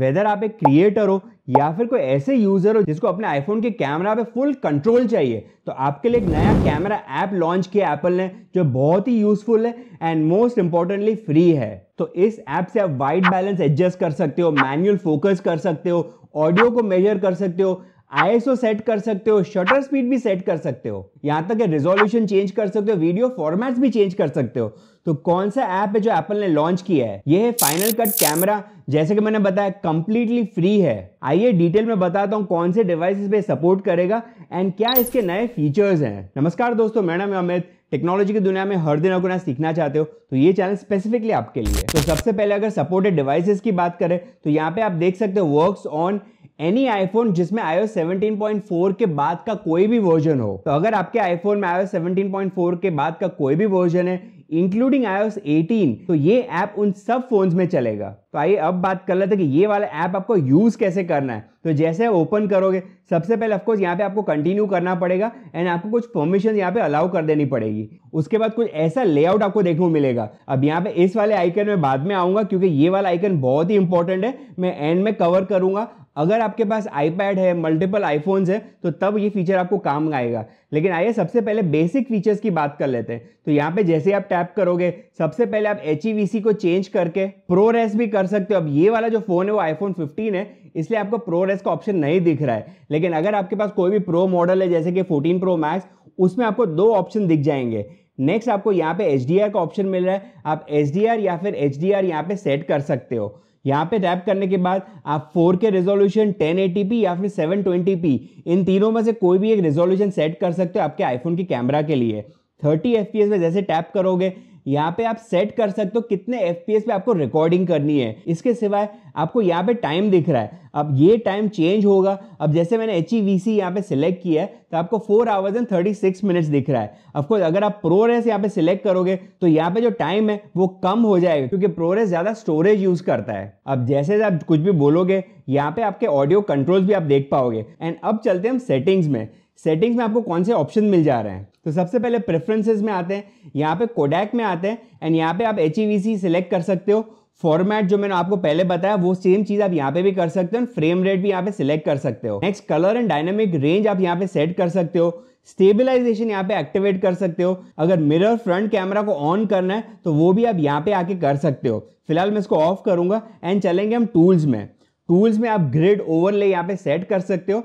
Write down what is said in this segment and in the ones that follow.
weather आप एक creator हो या फिर कोई ऐसे यूजर हो जिसको अपने आईफोन के कैमरा पे फुल कंट्रोल चाहिए तो आपके लिए एक नया कैमरा ऐप लॉन्च किया एप्पल ने जो बहुत ही यूजफुल है एंड मोस्ट इंपॉर्टेंटली फ्री है तो इस ऐप से आप वाइट बैलेंस एडजस्ट कर सकते हो मैनुअल फोकस कर सकते हो ऑडियो को मेजर कर सकते हो आईएसओ सेट कर सकते हो शटर स्पीड भी सेट कर सकते हो यहाँ तक रेजोल्यूशन चेंज कर सकते हो वीडियो फॉर्मेट्स भी चेंज कर सकते हो तो कौन सा ऐप है जो एप्पल ने लॉन्च किया है यह है फाइनल कट कैमरा जैसे कि मैंने बताया कंप्लीटली फ्री है आइए डिटेल में बताता हूँ कौन से डिवाइस पे सपोर्ट करेगा एंड क्या इसके नए फीचर्स हैं नमस्कार दोस्तों मैडम अमित टेक्नोलॉजी की दुनिया में हर दिन अगर सीखना चाहते हो तो ये चैनल स्पेसिफिकली आपके लिए तो सबसे पहले अगर सपोर्टेड डिवाइसेस की बात करें तो यहाँ पे आप देख सकते हो वर्क्स ऑन एनी आईफोन जिसमें आयो 17.4 के बाद का कोई भी वर्जन हो तो अगर आपके आईफोन में आयो 17.4 के बाद का कोई भी वर्जन है इंक्लूडिंग आयो 18 तो ये ऐप उन सब फोन्स में चलेगा तो आइए अब बात कर लेते हैं कि ये वाला ऐप आपको यूज़ कैसे करना है तो जैसे ओपन करोगे सबसे पहले ऑफकोर्स यहाँ पे आपको कंटिन्यू करना पड़ेगा एंड आपको कुछ परमिशन यहाँ पे अलाउ कर देनी पड़ेगी उसके बाद कुछ ऐसा लेआउट आपको देखने को मिलेगा अब यहाँ पे इस वाले आइकन में बाद में आऊंगा क्योंकि ये वाला आइकन बहुत ही इंपॉर्टेंट है मैं एंड में कवर करूंगा अगर आपके पास आईपैड है मल्टीपल आईफोन्स है तो तब ये फीचर आपको काम आएगा लेकिन आइए सबसे पहले बेसिक फीचर्स की बात कर लेते हैं तो यहाँ पे जैसे आप टैप करोगे सबसे पहले आप एच e को चेंज करके प्रो रेस भी कर सकते हो अब ये वाला जो फ़ोन है वो आईफोन 15 है इसलिए आपको प्रो रेस का ऑप्शन नहीं दिख रहा है लेकिन अगर आपके पास कोई भी प्रो मॉडल है जैसे कि फोर्टीन प्रो मैक्स उसमें आपको दो ऑप्शन दिख जाएंगे नेक्स्ट आपको यहाँ पे एच का ऑप्शन मिल रहा है आप एच या फिर एच डी यहाँ पे सेट कर सकते हो यहाँ पे टैप करने के बाद आप 4K के रेजोल्यूशन 1080p या फिर 720p इन तीनों में से कोई भी एक रेजोल्यूशन सेट कर सकते हो आपके आईफोन के कैमरा के लिए 30 एफ में जैसे टैप करोगे यहाँ पे आप सेट कर सकते हो कितने एफ पी पे आपको रिकॉर्डिंग करनी है इसके सिवाय आपको यहाँ पे टाइम दिख रहा है अब ये टाइम चेंज होगा अब जैसे मैंने एच ई वी सी यहाँ पे सिलेक्ट किया है तो आपको four hours and thirty six minutes दिख रहा है अफकोर्स अगर आप प्रोरेस यहाँ पे सिलेक्ट करोगे तो यहाँ पे जो टाइम है वो कम हो जाएगा क्योंकि प्रोरेस ज़्यादा स्टोरेज यूज़ करता है अब जैसे आप कुछ भी बोलोगे यहाँ पे आपके ऑडियो कंट्रोल्स भी आप देख पाओगे एंड अब चलते हैं हम सेटिंग्स में सेटिंग्स में आपको कौन से ऑप्शन मिल जा रहे हैं तो सबसे पहले प्रेफरेंसेस में आते हैं यहाँ पे कोडैक में आते हैं एंड यहाँ पे आप एच सिलेक्ट e कर सकते हो फॉर्मेट जो मैंने आपको पहले बताया वो सेम चीज आप यहाँ पे भी कर सकते हो फ्रेम रेट भी यहाँ पे सिलेक्ट कर सकते हो next colour and dynamic range आप यहाँ पे सेट कर सकते हो स्टेबिलाईजेशन यहाँ पे एक्टिवेट कर सकते हो अगर मिरर फ्रंट कैमरा को ऑन करना है तो वो भी आप यहाँ पे आके कर सकते हो फिलहाल मैं इसको ऑफ करूंगा एंड चलेंगे हम टूल्स में टूल्स में आप ग्रिड ओवरले यहाँ पे सेट कर सकते हो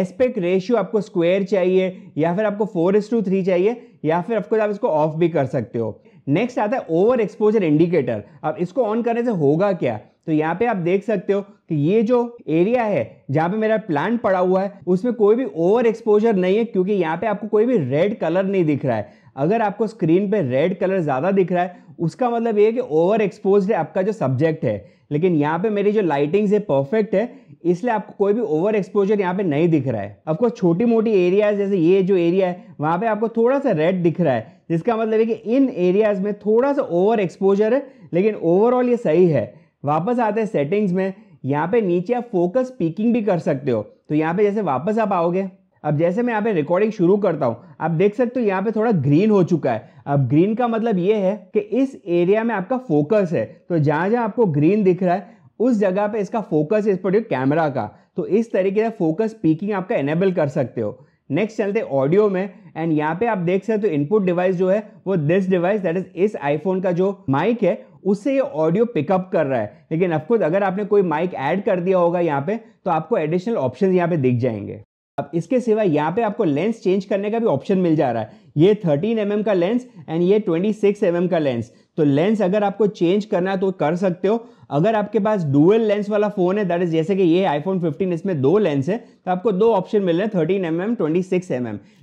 एस्पेक्ट रेशियो आपको स्क्वायर चाहिए या फिर आपको फोर एस टू थ्री चाहिए या फिर आपको आप इसको ऑफ भी कर सकते हो नेक्स्ट आता है ओवर एक्सपोजर इंडिकेटर अब इसको ऑन करने से होगा क्या तो यहाँ पे आप देख सकते हो कि ये जो एरिया है जहाँ पे मेरा प्लांट पड़ा हुआ है उसमें कोई भी ओवर एक्सपोजर नहीं है क्योंकि यहाँ पे आपको कोई भी रेड कलर नहीं दिख रहा है अगर आपको स्क्रीन पे रेड कलर ज़्यादा दिख रहा है उसका मतलब ये है कि ओवर एक्सपोज है आपका जो सब्जेक्ट है लेकिन यहाँ पे मेरी जो लाइटिंग्स है परफेक्ट है इसलिए आपको कोई भी ओवर एक्सपोजर यहाँ पे नहीं दिख रहा है आपको छोटी मोटी एरियाज जैसे ये जो एरिया है वहाँ पे आपको थोड़ा सा रेड दिख रहा है जिसका मतलब है कि इन एरियाज में थोड़ा सा ओवर एक्सपोजर है लेकिन ओवरऑल ये सही है वापस आते हैं सेटिंग्स में यहाँ पे नीचे आप फोकस स्पीकिंग भी कर सकते हो तो यहाँ पे जैसे वापस आप आओगे अब जैसे मैं यहाँ पे रिकॉर्डिंग शुरू करता हूँ आप देख सकते हो यहाँ पे थोड़ा ग्रीन हो चुका है अब ग्रीन का मतलब ये है कि इस एरिया में आपका फोकस है तो जहाँ जहाँ आपको ग्रीन दिख रहा है उस जगह पे इसका फोकस इस पर कैमरा का तो इस तरीके से फोकस पीकिंग आपका एनेबल कर सकते हो नेक्स्ट चलते ऑडियो में एंड यहाँ पे आप देख सकते हो इनपुट डिवाइस जो है वो दिस डिवाइस दैट इज इस आईफोन का जो माइक है उससे ये ऑडियो पिकअप कर रहा है लेकिन अफकोर्स अगर आपने कोई माइक ऐड कर दिया होगा यहाँ पे तो आपको एडिशनल ऑप्शन यहाँ पे दिख जाएंगे अब इसके सिवा यहाँ पे आपको लेंस चेंज करने का भी ऑप्शन मिल जा रहा है ये 13 एम mm का लेंस एंड ये 26 सिक्स mm का लेंस तो लेंस अगर आपको चेंज करना है तो कर सकते हो अगर आपके पास डुअल लेंस वाला फोन है दैट इज जैसे कि ये आईफोन 15 इसमें दो लेंस है तो आपको दो ऑप्शन मिल रहे हैं थर्टीन एम एम ट्वेंटी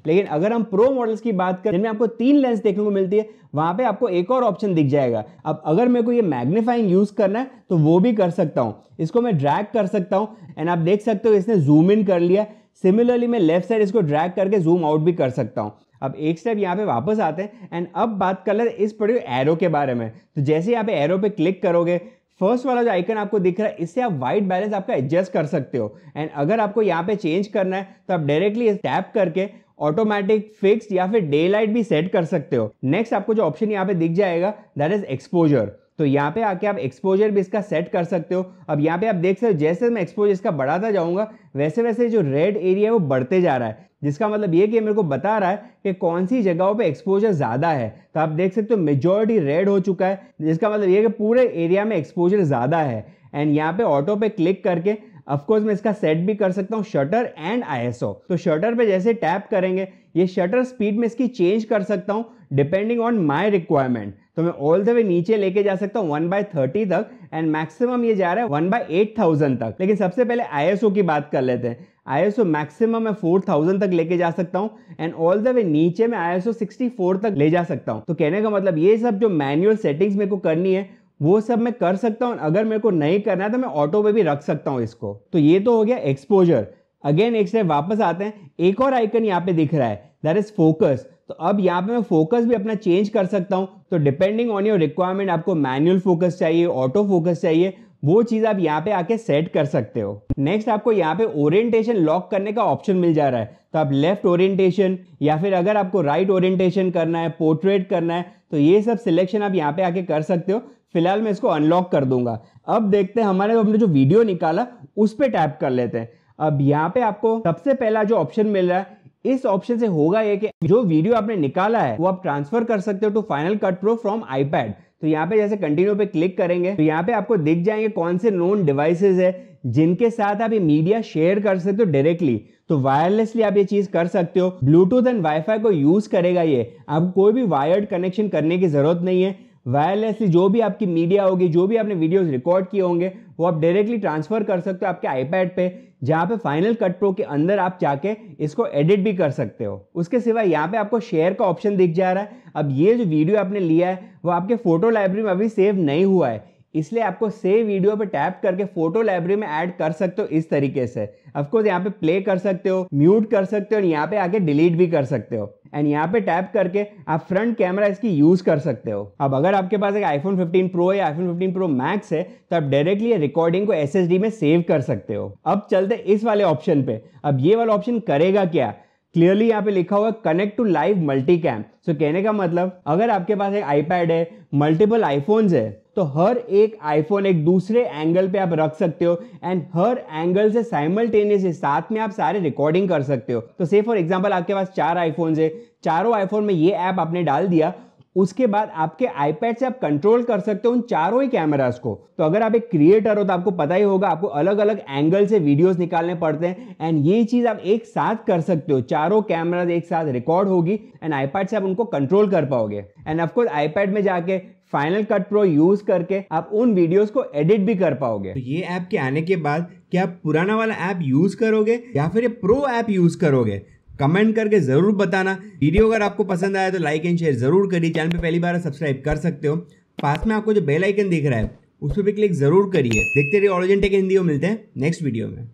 लेकिन अगर हम प्रो मॉडल्स की बात करें जिनमें आपको तीन लेंस देखने को मिलती है वहां पे आपको एक और ऑप्शन दिख जाएगा अब अगर मेरे को ये मैग्नीफाइंग यूज करना है तो वो भी कर सकता हूँ इसको मैं ड्रैग कर सकता हूँ एंड आप देख सकते हो इसने जूम इन कर लिया सिमिलरली मैं लेफ्ट साइड इसको ड्रैग करके जूम आउट भी कर सकता हूँ अब एक स्टेप यहाँ पे वापस आते हैं एंड अब बात कर ले इस पड़े एरो के बारे में तो जैसे यहाँ पे एरो पे क्लिक करोगे फर्स्ट वाला जो आइकन आपको दिख रहा है इससे आप वाइट बैलेंस आपका एडजस्ट कर सकते हो एंड अगर आपको यहाँ पे चेंज करना है तो आप डायरेक्टली टैप करके ऑटोमेटिक फिक्स या फिर डे लाइट भी सेट कर सकते हो नेक्स्ट आपको जो ऑप्शन यहाँ पे दिख जाएगा दैट इज एक्सपोजर तो यहाँ पे आके आप एक्सपोजर भी इसका सेट कर सकते हो अब यहाँ पे आप देख सकते हो जैसे मैं एक्सपोजर इसका बढ़ाता जाऊँगा वैसे वैसे जो रेड एरिया है वो बढ़ते जा रहा है जिसका मतलब ये कि मेरे को बता रहा है कि कौन सी जगहों पे एक्सपोजर ज़्यादा है तो आप देख सकते हो मेजोरिटी रेड हो चुका है जिसका मतलब ये कि पूरे एरिया में एक्सपोजर ज़्यादा है एंड यहाँ पे ऑटो पे क्लिक करके अफकोर्स मैं इसका सेट भी कर सकता हूँ शटर एंड आईएसओ तो शटर पे जैसे टैप करेंगे ये शटर स्पीड में इसकी चेंज कर सकता हूँ डिपेंडिंग ऑन माय रिक्वायरमेंट तो मैं ऑल द वे नीचे लेके जा सकता हूँ वन बाय थर्टी तक एंड मैक्सिमम ये जा रहा है वन बाय एट थाउजेंड तक लेकिन सबसे पहले आई की बात कर लेते हैं आई मैक्सिमम मैं थाउजेंड तक लेके जा सकता हूँ एंड ऑल द वे नीचे मैं सिक्सटी फोर तक ले जा सकता हूँ तो कहने का मतलब ये सब जो मैनुअल सेटिंग्स मेरे को करनी है वो सब मैं कर सकता हूँ अगर मेरे को नहीं करना है तो मैं ऑटो पे भी रख सकता हूँ इसको तो ये तो हो गया एक्सपोजर अगेन एक स्टेप वापस आते हैं एक और आइकन यहाँ पे दिख रहा है दैट इज फोकस तो अब यहाँ पे मैं फोकस भी अपना चेंज कर सकता हूँ तो डिपेंडिंग ऑन योर रिक्वायरमेंट आपको मैनुअल फोकस चाहिए ऑटो फोकस चाहिए वो चीज़ आप यहाँ पे आके सेट कर सकते हो नेक्स्ट आपको यहाँ पे ओरिएंटेशन लॉक करने का ऑप्शन मिल जा रहा है तो आप लेफ्ट ओरिएंटेशन या फिर अगर आपको राइट right ओरिएंटेशन करना है पोर्ट्रेट करना है तो ये सब सिलेक्शन आप यहाँ पे आके कर सकते हो फिलहाल मैं इसको अनलॉक कर दूंगा अब देखते हैं हमारे हमने जो वीडियो निकाला उस पर टैप कर लेते हैं अब यहाँ पे आपको सबसे पहला जो ऑप्शन मिल रहा है इस ऑप्शन से होगा ये कि जो वीडियो आपने निकाला है वो आप ट्रांसफर कर सकते हो to Final Cut Pro from iPad तो यहाँ पे जैसे कंटिन्यू पे क्लिक करेंगे तो यहाँ पे आपको दिख जाएंगे कौन से नोन डिवाइसेज है जिनके साथ आप ये मीडिया शेयर कर सकते हो डायरेक्टली तो वायरलेसली आप ये चीज कर सकते हो ब्लूटूथ एंड वाईफाई को यूज करेगा ये आपको कोई भी वायर्ड कनेक्शन करने की जरूरत नहीं है वायरलेसली जो भी आपकी मीडिया होगी जो भी आपने वीडियोस रिकॉर्ड किए होंगे वो आप डायरेक्टली ट्रांसफ़र कर सकते हो आपके आईपैड पे जहाँ पे फाइनल कट प्रो के अंदर आप जाके इसको एडिट भी कर सकते हो उसके सिवा यहाँ पे आपको शेयर का ऑप्शन दिख जा रहा है अब ये जो वीडियो आपने लिया है वो आपके फोटो लाइब्रेरी में अभी सेव नहीं हुआ है इसलिए आपको सेव वीडियो पे टैप करके फोटो लाइब्रेरी में ऐड कर सकते हो इस तरीके से अफकोर्स यहाँ पे प्ले कर सकते हो म्यूट कर सकते हो और यहाँ पे आके डिलीट भी कर सकते हो एंड यहाँ पे टैप करके आप फ्रंट कैमरा इसकी यूज़ कर सकते हो अब अगर आपके पास एक आईफोन 15 प्रो या आईफोन 15 प्रो मैक्स है तो आप डायरेक्टली रिकॉर्डिंग को एस में सेव कर सकते हो अब चलते इस वाले ऑप्शन पे अब ये वाला ऑप्शन करेगा क्या क्लियरली यहाँ पे लिखा हुआ है connect to live multi cam so कहने का मतलब अगर आपके पास एक आईपैड है मल्टीपल आईफोन्स है तो हर एक आईफोन एक दूसरे एंगल पे आप रख सकते हो एंड हर एंगल से साइमल्टेनियसली साथ में आप सारे रिकॉर्डिंग कर सकते हो तो से फॉर एग्जाम्पल आपके पास चार आईफोन है चारों आईफोन में ये ऐप आपने डाल दिया उसके बाद आपके आईपैड से आप कंट्रोल कर सकते हो उन चारों ही कैमरास को तो अगर आप एक क्रिएटर हो तो आपको पता ही होगा आपको अलग अलग एंगल से वीडियोस निकालने पड़ते हैं एंड ये चीज़ आप एक साथ कर सकते हो चारों कैमराज एक साथ रिकॉर्ड होगी एंड आईपैड से आप उनको कंट्रोल कर पाओगे एंड ऑफकोर्स आईपैड में जाके फाइनल कट प्रो यूज करके आप उन वीडियोस को एडिट भी कर पाओगे तो ये ऐप के आने के बाद क्या आप पुराना वाला ऐप यूज करोगे या फिर ये प्रो ऐप यूज करोगे कमेंट करके ज़रूर बताना वीडियो अगर आपको पसंद आया तो लाइक एंड शेयर ज़रूर करिए चैनल पर पहली बार सब्सक्राइब कर सकते हो पास में आपको जो बेल आइकन दिख रहा है उस पर भी क्लिक ज़रूर करिए देखते रहिए ऑरिजिन टेक हिंदी को मिलते हैं नेक्स्ट वीडियो में